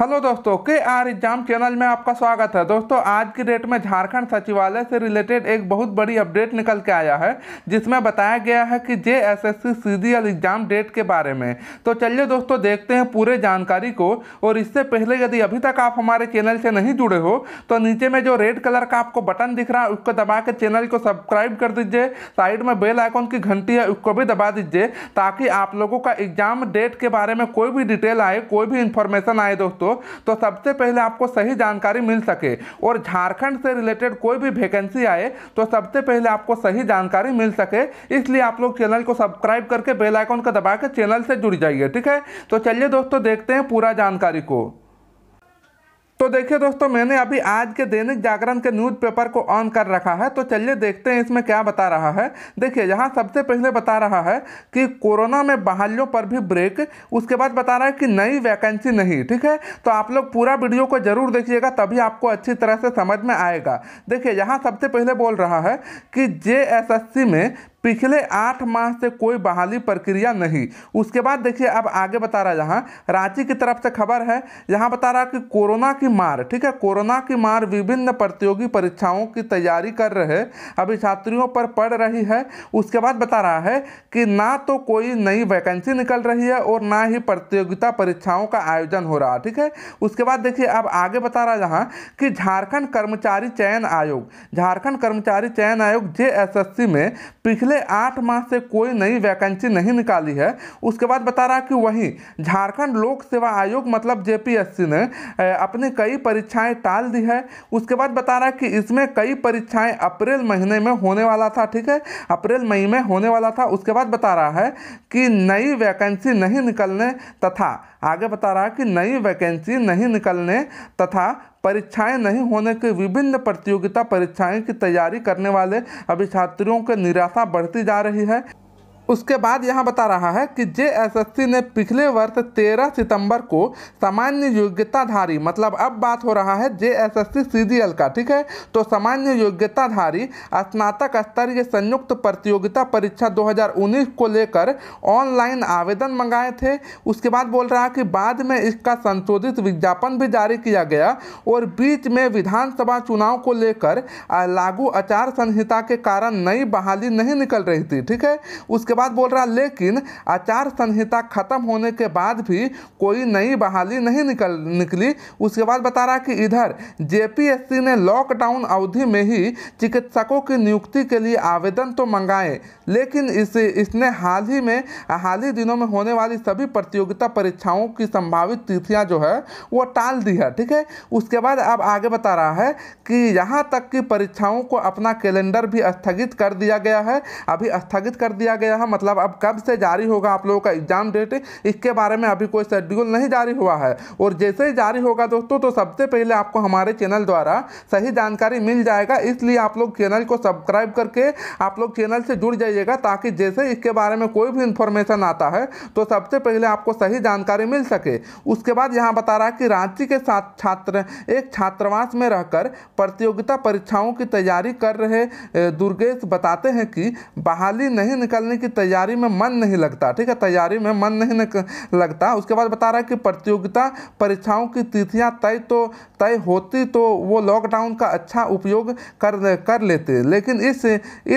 hello दोस्तों के are exam channel में आपका स्वागत है दोस्तों आज की डेट में झारखंड सचिवालय से रिलेटेड एक बहुत बड़ी अपडेट निकल के आया है जिसमें बताया गया है कि J S S C C D L exam date के बारे में तो चलिए दोस्तों देखते हैं पूरे जानकारी को और इससे पहले यदि अभी तक आप हमारे चैनल से नहीं जुड़े हो तो नीचे में जो रेड कलर का आपको बटन दिख रहा है उसको दबा के चैनल को सब्सक्राइब कर दीजिए साइड में बेल आइकॉन की घंटी है उसको भी दबा दीजिए ताकि आप लोगों का एग्जाम डेट के बारे में कोई भी डिटेल आए कोई भी इन्फॉर्मेशन आए दोस्तों दोस्तों तो सबसे पहले आपको सही जानकारी मिल सके और झारखंड से रिलेटेड कोई भी वैकेंसी आए तो सबसे पहले आपको सही जानकारी मिल सके इसलिए आप लोग चैनल को सब्सक्राइब करके बेलाइकॉन का दबा के चैनल से जुड़ जाइए ठीक है तो चलिए दोस्तों देखते हैं पूरा जानकारी को तो देखिए दोस्तों मैंने अभी आज के दैनिक जागरण के न्यूज़पेपर को ऑन कर रखा है तो चलिए देखते हैं इसमें क्या बता रहा है देखिए यहाँ सबसे पहले बता रहा है कि कोरोना में बहालियों पर भी ब्रेक उसके बाद बता रहा है कि नई वैकेंसी नहीं ठीक है तो आप लोग पूरा वीडियो को ज़रूर देखिएगा तभी आपको अच्छी तरह से समझ में आएगा देखिए यहाँ सबसे पहले बोल रहा है कि जे में पिछले आठ माह से कोई बहाली प्रक्रिया नहीं उसके बाद देखिए अब आगे बता रहा है यहाँ रांची की तरफ से खबर है यहाँ बता रहा है कि कोरोना की मार ठीक है कोरोना की मार विभिन्न प्रतियोगी परीक्षाओं की तैयारी कर रहे अभी छात्रियों पर पड़ रही है उसके बाद बता रहा है कि ना तो कोई नई वैकेंसी निकल रही है और ना ही प्रतियोगिता परीक्षाओं का आयोजन हो रहा ठीक है उसके बाद देखिए अब आगे बता रहा यहाँ कि झारखंड कर्मचारी चयन आयोग झारखंड कर्मचारी चयन आयोग जे में पिछले पिछले आठ माह से कोई नई वैकेंसी नहीं निकाली है उसके बाद बता रहा कि वहीं झारखंड लोक सेवा आयोग मतलब जेपीएससी ने अपनी कई परीक्षाएं टाल दी है उसके बाद बता रहा कि इसमें कई परीक्षाएं अप्रैल महीने में होने वाला था ठीक है अप्रैल मई में होने वाला था उसके बाद बता रहा है कि नई वैकेंसी नहीं निकलने तथा आगे बता रहा है कि नई वैकेंसी नहीं निकलने तथा परीक्षाएं नहीं होने के विभिन्न प्रतियोगिता परीक्षाएं की तैयारी करने वाले अभिछात्रियों की निराशा बढ़ती जा रही है उसके बाद यहाँ बता रहा है कि जे ने पिछले वर्ष तेरह सितंबर को सामान्य योग्यताधारी मतलब अब बात हो रहा है जे एस एस का ठीक है तो सामान्य योग्यताधारी स्नातक स्तरीय संयुक्त प्रतियोगिता परीक्षा 2019 को लेकर ऑनलाइन आवेदन मंगाए थे उसके बाद बोल रहा है कि बाद में इसका संशोधित विज्ञापन भी जारी किया गया और बीच में विधानसभा चुनाव को लेकर लागू आचार संहिता के कारण नई बहाली नहीं निकल रही थी ठीक है उसके बाद बोल रहा लेकिन आचार संहिता खत्म होने के बाद भी कोई नई बहाली नहीं निकल निकली उसके बाद बता रहा कि इधर जेपीएससी ने लॉकडाउन अवधि में ही चिकित्सकों की नियुक्ति के लिए आवेदन तो मंगाए लेकिन इस इसने हाल ही में हाल ही दिनों में होने वाली सभी प्रतियोगिता परीक्षाओं की संभावित तिथियां जो है वो टाल दी है ठीक है उसके बाद अब आगे बता रहा है कि यहाँ तक कि परीक्षाओं को अपना कैलेंडर भी स्थगित कर दिया गया है अभी स्थगित कर दिया गया है होगा मतलब अब कब से जारी होगा आप लोगों का एग्ज़ाम डेट इसके बारे में अभी कोई शेड्यूल नहीं जारी हुआ है और जैसे ही जारी होगा दोस्तों तो सबसे पहले आपको हमारे चैनल द्वारा सही जानकारी मिल जाएगा इसलिए आप लोग चैनल को सब्सक्राइब करके आप लोग चैनल से जुड़ जाइएगा ताकि जैसे इसके बारे में कोई भी इंफॉर्मेशन आता है तो सबसे पहले आपको सही जानकारी मिल सके उसके बाद यहाँ बता रहा है कि रांची के साथ छात्र एक छात्रावास में रहकर प्रतियोगिता परीक्षाओं की तैयारी कर रहे दुर्गेश बताते हैं कि बहाली नहीं निकलने की तैयारी में मन नहीं लगता ठीक है तैयारी में मन नहीं लगता उसके बाद बता रहा है कि प्रतियोगिता परीक्षाओं की तिथियाँ तय तो तय होती तो वो लॉकडाउन का अच्छा उपयोग कर कर लेते लेकिन इस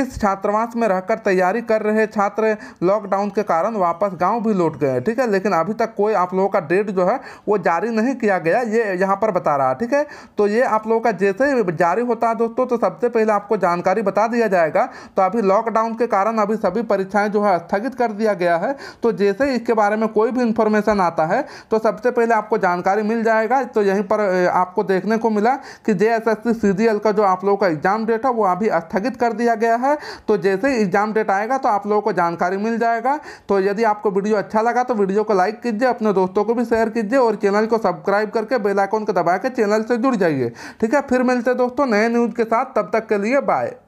इस छात्रावास में रहकर तैयारी कर रहे छात्र लॉकडाउन के कारण वापस गांव भी लौट गए ठीक है लेकिन अभी तक कोई आप लोगों का डेट जो है वो जारी नहीं किया गया ये यहाँ पर बता रहा है ठीक है तो ये आप लोगों का जैसे जारी होता है दोस्तों तो सबसे पहले आपको जानकारी बता दिया जाएगा तो अभी लॉकडाउन के कारण अभी सभी परीक्षाएं सेवाएं जो है स्थगित कर दिया गया है तो जैसे इसके बारे में कोई भी इंफॉर्मेशन आता है तो सबसे पहले आपको जानकारी मिल जाएगा तो यहीं पर आपको देखने को मिला कि जे एस एस का जो आप लोगों का एग्ज़ाम डेट है वो अभी स्थगित कर दिया गया है तो जैसे एग्ज़ाम डेट आएगा तो आप लोगों को जानकारी मिल जाएगा तो यदि आपको वीडियो अच्छा लगा तो वीडियो को लाइक कीजिए अपने दोस्तों को भी शेयर कीजिए और चैनल को सब्सक्राइब करके बेलाइकॉन को दबा के चैनल से जुड़ जाइए ठीक है फिर मिलते दोस्तों नए न्यूज़ के साथ तब तक के लिए बाय